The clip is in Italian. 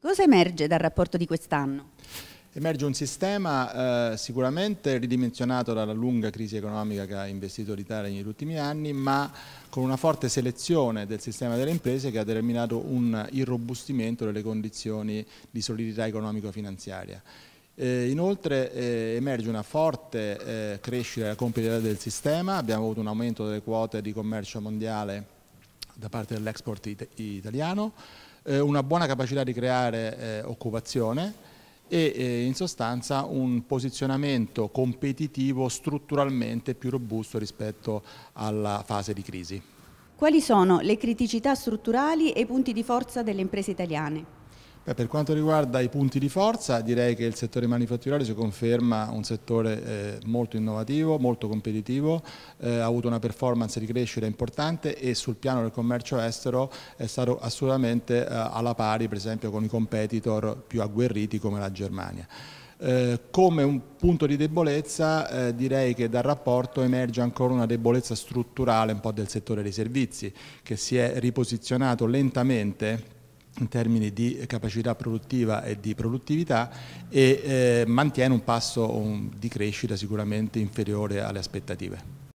Cosa emerge dal rapporto di quest'anno? Emerge un sistema eh, sicuramente ridimensionato dalla lunga crisi economica che ha investito l'Italia negli ultimi anni, ma con una forte selezione del sistema delle imprese che ha determinato un irrobustimento delle condizioni di solidità economico-finanziaria. Eh, inoltre eh, emerge una forte eh, crescita della competitività del sistema, abbiamo avuto un aumento delle quote di commercio mondiale da parte dell'export it italiano, eh, una buona capacità di creare eh, occupazione e eh, in sostanza un posizionamento competitivo strutturalmente più robusto rispetto alla fase di crisi. Quali sono le criticità strutturali e i punti di forza delle imprese italiane? Beh, per quanto riguarda i punti di forza, direi che il settore manifatturiero si conferma un settore eh, molto innovativo, molto competitivo, eh, ha avuto una performance di crescita importante e sul piano del commercio estero è stato assolutamente eh, alla pari, per esempio, con i competitor più agguerriti come la Germania. Eh, come un punto di debolezza eh, direi che dal rapporto emerge ancora una debolezza strutturale un po' del settore dei servizi che si è riposizionato lentamente in termini di capacità produttiva e di produttività e eh, mantiene un passo un, di crescita sicuramente inferiore alle aspettative.